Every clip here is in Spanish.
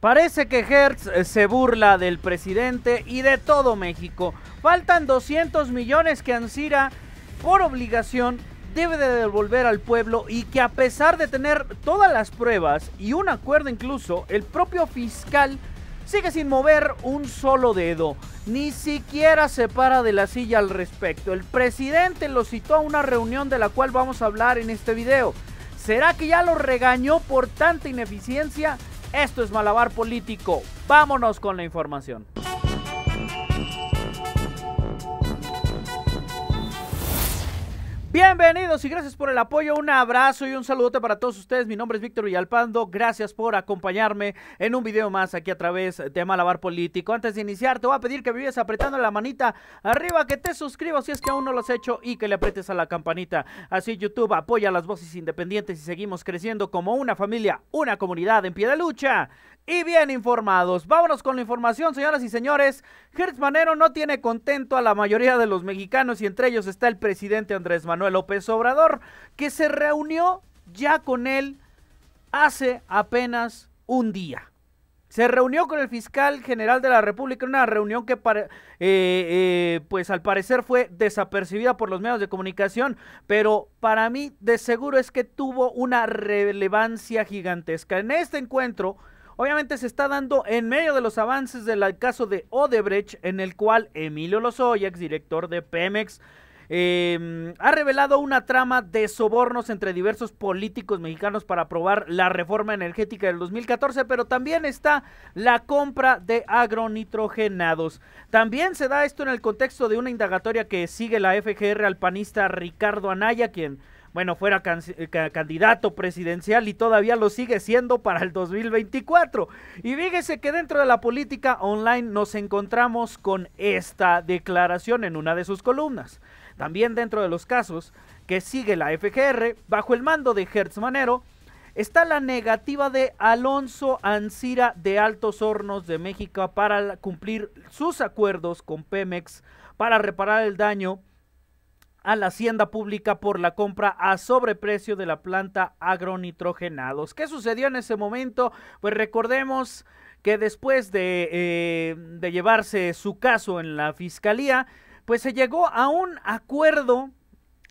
Parece que Hertz eh, se burla del presidente y de todo México. Faltan 200 millones que Ansira, por obligación, debe de devolver al pueblo y que a pesar de tener todas las pruebas y un acuerdo incluso, el propio fiscal sigue sin mover un solo dedo. Ni siquiera se para de la silla al respecto. El presidente lo citó a una reunión de la cual vamos a hablar en este video. ¿Será que ya lo regañó por tanta ineficiencia? Esto es Malabar Político. Vámonos con la información. Bienvenidos y gracias por el apoyo. Un abrazo y un saludote para todos ustedes. Mi nombre es Víctor Villalpando. Gracias por acompañarme en un video más aquí a través de Malabar Político. Antes de iniciar, te voy a pedir que vives apretando la manita arriba, que te suscribas si es que aún no lo has hecho y que le apretes a la campanita. Así YouTube apoya las voces independientes y seguimos creciendo como una familia, una comunidad en pie de lucha y bien informados. Vámonos con la información, señoras y señores. Gertz Manero no tiene contento a la mayoría de los mexicanos y entre ellos está el presidente Andrés Manero. López Obrador, que se reunió ya con él hace apenas un día. Se reunió con el fiscal general de la República, en una reunión que eh, eh, pues al parecer fue desapercibida por los medios de comunicación, pero para mí de seguro es que tuvo una relevancia gigantesca. En este encuentro, obviamente se está dando en medio de los avances del caso de Odebrecht, en el cual Emilio Lozoya, director de Pemex, eh, ha revelado una trama de sobornos entre diversos políticos mexicanos para aprobar la reforma energética del 2014, pero también está la compra de agronitrogenados. También se da esto en el contexto de una indagatoria que sigue la FGR al panista Ricardo Anaya, quien bueno, fuera eh, candidato presidencial y todavía lo sigue siendo para el 2024. Y fíjese que dentro de la política online nos encontramos con esta declaración en una de sus columnas. También dentro de los casos que sigue la FGR, bajo el mando de Hertz Manero, está la negativa de Alonso Ancira de Altos Hornos de México para cumplir sus acuerdos con Pemex para reparar el daño a la hacienda pública por la compra a sobreprecio de la planta agronitrogenados. ¿Qué sucedió en ese momento? Pues recordemos que después de, eh, de llevarse su caso en la fiscalía, pues se llegó a un acuerdo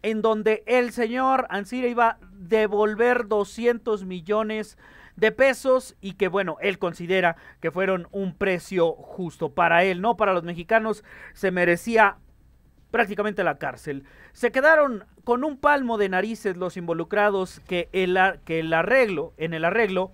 en donde el señor Ansira iba a devolver 200 millones de pesos y que bueno, él considera que fueron un precio justo para él, no para los mexicanos, se merecía prácticamente la cárcel. Se quedaron con un palmo de narices los involucrados que el, que el arreglo, en el arreglo,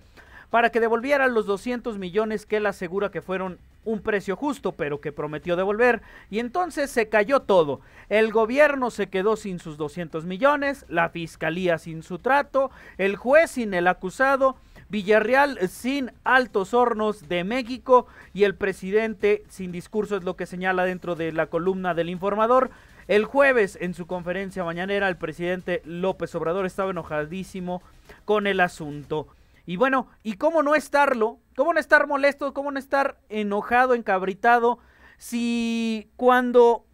para que devolvieran los 200 millones que él asegura que fueron un precio justo, pero que prometió devolver. Y entonces se cayó todo. El gobierno se quedó sin sus 200 millones, la fiscalía sin su trato, el juez sin el acusado, Villarreal sin altos hornos de México y el presidente sin discurso es lo que señala dentro de la columna del informador. El jueves en su conferencia mañanera el presidente López Obrador estaba enojadísimo con el asunto. Y bueno, ¿y cómo no estarlo ¿Cómo no estar molesto? ¿Cómo no estar enojado, encabritado? Si cuando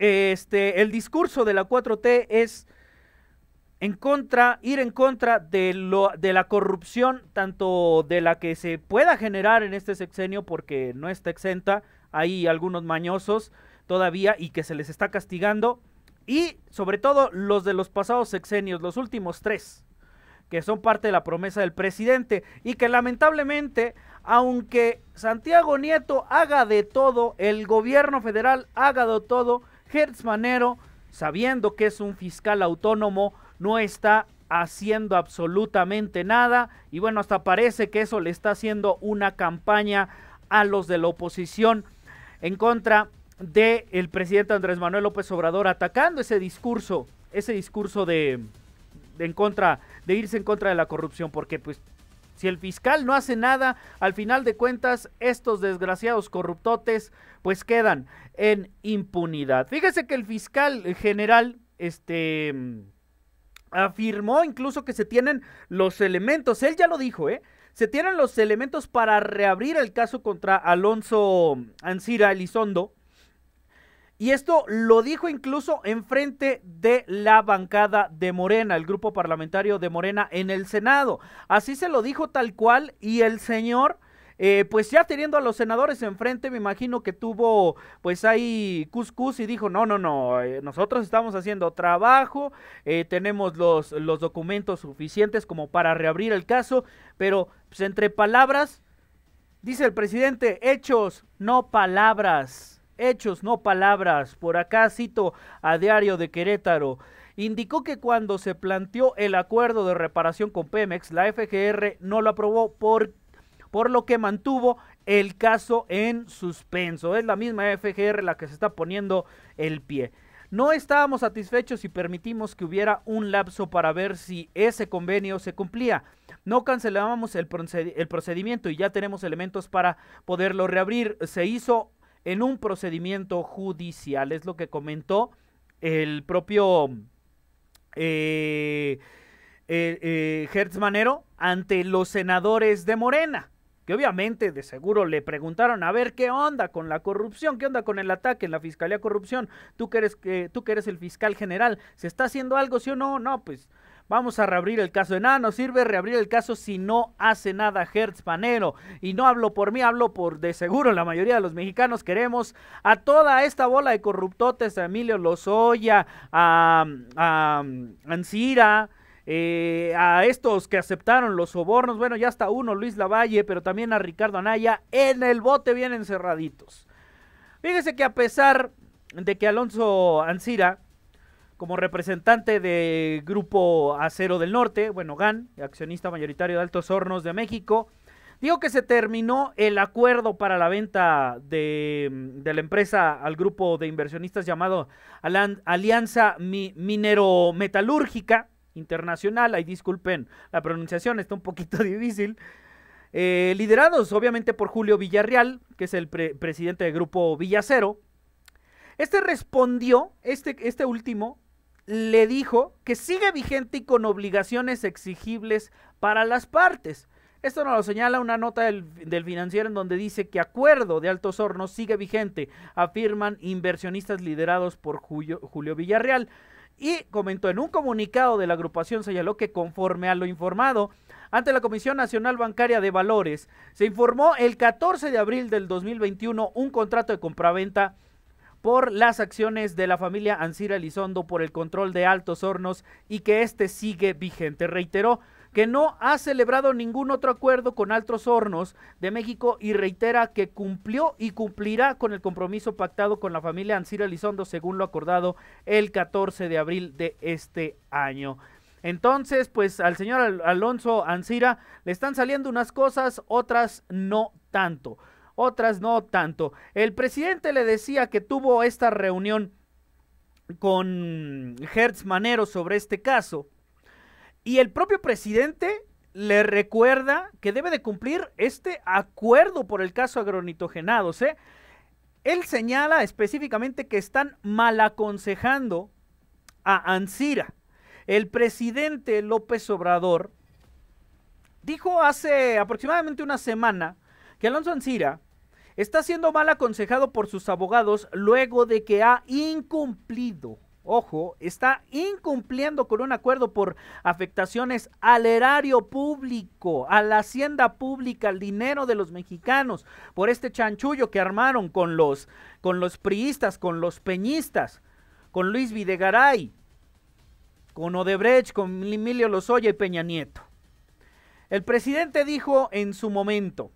este, el discurso de la 4T es en contra, ir en contra de, lo, de la corrupción, tanto de la que se pueda generar en este sexenio, porque no está exenta, hay algunos mañosos todavía y que se les está castigando, y sobre todo los de los pasados sexenios, los últimos tres que son parte de la promesa del presidente y que lamentablemente, aunque Santiago Nieto haga de todo, el gobierno federal haga de todo, Hertz Manero, sabiendo que es un fiscal autónomo, no está haciendo absolutamente nada y bueno, hasta parece que eso le está haciendo una campaña a los de la oposición en contra del el presidente Andrés Manuel López Obrador atacando ese discurso, ese discurso de en contra, de irse en contra de la corrupción, porque pues si el fiscal no hace nada, al final de cuentas estos desgraciados corruptotes pues quedan en impunidad. Fíjese que el fiscal general, este afirmó incluso que se tienen los elementos, él ya lo dijo, ¿eh? Se tienen los elementos para reabrir el caso contra Alonso Ancira Elizondo, y esto lo dijo incluso enfrente de la bancada de Morena, el grupo parlamentario de Morena en el Senado. Así se lo dijo tal cual y el señor... Eh, pues ya teniendo a los senadores enfrente, me imagino que tuvo pues ahí cuscús y dijo, no, no, no, eh, nosotros estamos haciendo trabajo, eh, tenemos los, los documentos suficientes como para reabrir el caso, pero pues entre palabras, dice el presidente, hechos, no palabras hechos, no palabras. Por acá cito a Diario de Querétaro. Indicó que cuando se planteó el acuerdo de reparación con Pemex, la FGR no lo aprobó por, por lo que mantuvo el caso en suspenso. Es la misma FGR la que se está poniendo el pie. No estábamos satisfechos y permitimos que hubiera un lapso para ver si ese convenio se cumplía. No cancelábamos el, procedimiento y ya tenemos elementos para poderlo reabrir. Se hizo en un procedimiento judicial. Es lo que comentó el propio eh, eh, eh ante los senadores de Morena, que obviamente de seguro le preguntaron a ver qué onda con la corrupción, qué onda con el ataque en la Fiscalía Corrupción, tú que tú que eres el fiscal general, ¿se está haciendo algo sí o no? No, pues Vamos a reabrir el caso. De nada nos sirve reabrir el caso si no hace nada Hertz Panero, Y no hablo por mí, hablo por de seguro la mayoría de los mexicanos. Queremos a toda esta bola de corruptotes, a Emilio Lozoya, a, a, a Ancira. Eh, a estos que aceptaron los sobornos, bueno, ya está uno, Luis Lavalle, pero también a Ricardo Anaya, en el bote bien cerraditos Fíjese que a pesar de que Alonso Ancira como representante de Grupo Acero del Norte, bueno, GAN, accionista mayoritario de Altos Hornos de México, dijo que se terminó el acuerdo para la venta de, la empresa al grupo de inversionistas llamado Alianza Minero Metalúrgica Internacional. Ahí disculpen la pronunciación, está un poquito difícil. Eh, liderados obviamente por Julio Villarreal, que es el presidente del grupo Villacero. Este respondió, este, este último, le dijo que sigue vigente y con obligaciones exigibles para las partes. Esto nos lo señala una nota del, del, financiero en donde dice que acuerdo de altos hornos sigue vigente, afirman inversionistas liderados por Julio, Villarreal. Y comentó en un comunicado de la agrupación señaló que conforme a lo informado, ante la Comisión Nacional Bancaria de Valores, se informó el 14 de abril del 2021 un contrato de compraventa por las acciones de la familia Ancira Elizondo por el control de Altos Hornos y que este sigue vigente. Reiteró que no ha celebrado ningún otro acuerdo con Altos Hornos de México y reitera que cumplió y cumplirá con el compromiso pactado con la familia Ancira Elizondo según lo acordado el 14 de abril de este año. Entonces, pues al señor Alonso Ancira le están saliendo unas cosas, otras no tanto otras no tanto. El presidente le decía que tuvo esta reunión con Hertz Manero sobre este caso y el propio presidente le recuerda que debe de cumplir este acuerdo por el caso agronitogenados. ¿eh? Él señala específicamente que están mal aconsejando a Ansira. El presidente López Obrador dijo hace aproximadamente una semana que Alonso Ancira está siendo mal aconsejado por sus abogados luego de que ha incumplido, ojo, está incumpliendo con un acuerdo por afectaciones al erario público, a la hacienda pública, al dinero de los mexicanos, por este chanchullo que armaron con los, con los priistas, con los peñistas, con Luis Videgaray, con Odebrecht, con Emilio Lozoya y Peña Nieto. El presidente dijo en su momento,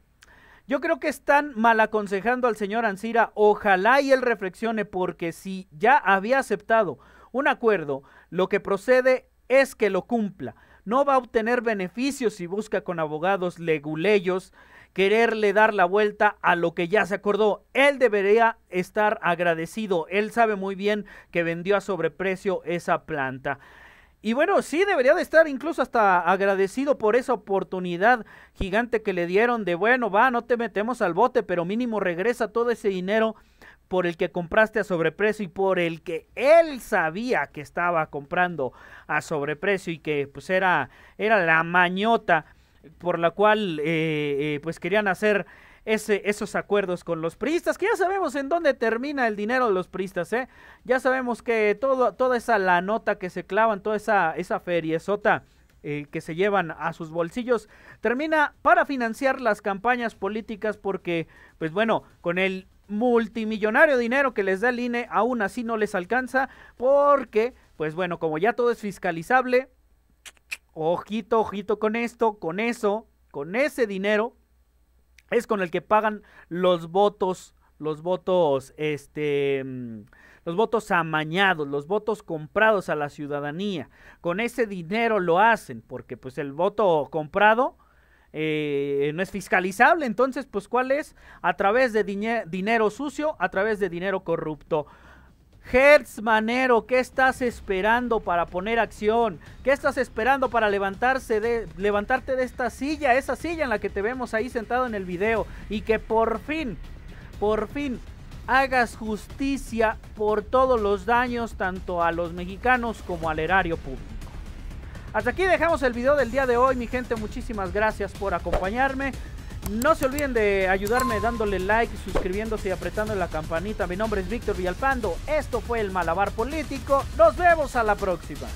yo creo que están mal aconsejando al señor Ansira. Ojalá y él reflexione, porque si ya había aceptado un acuerdo, lo que procede es que lo cumpla. No va a obtener beneficios si busca con abogados leguleyos quererle dar la vuelta a lo que ya se acordó. Él debería estar agradecido. Él sabe muy bien que vendió a sobreprecio esa planta. Y bueno, sí debería de estar incluso hasta agradecido por esa oportunidad gigante que le dieron de, bueno, va, no te metemos al bote, pero mínimo regresa todo ese dinero por el que compraste a sobreprecio y por el que él sabía que estaba comprando a sobreprecio y que pues era, era la mañota por la cual eh, eh, pues querían hacer esos acuerdos con los priistas, que ya sabemos en dónde termina el dinero de los priistas, ¿eh? Ya sabemos que toda esa la nota que se clavan, toda esa, esa eh, que se llevan a sus bolsillos, termina para financiar las campañas políticas porque, pues bueno, con el multimillonario dinero que les da el INE, aún así no les alcanza porque, pues bueno, como ya todo es fiscalizable, ojito, ojito con esto, con eso, con ese dinero es con el que pagan los votos, los votos, este, mm, los votos amañados, los votos comprados a la ciudadanía. Con ese dinero lo hacen, porque pues el voto comprado eh, no es fiscalizable, entonces pues cuál es? A través de dinero sucio, a través de dinero corrupto. Hertz Manero, ¿qué estás esperando para poner acción? ¿Qué estás esperando para levantarse de, levantarte de esta silla, esa silla en la que te vemos ahí sentado en el video? Y que por fin, por fin hagas justicia por todos los daños tanto a los mexicanos como al erario público. Hasta aquí dejamos el video del día de hoy, mi gente, muchísimas gracias por acompañarme. No se olviden de ayudarme dándole like, suscribiéndose y apretando la campanita. Mi nombre es Víctor Villalpando. Esto fue el Malabar Político. Nos vemos a la próxima.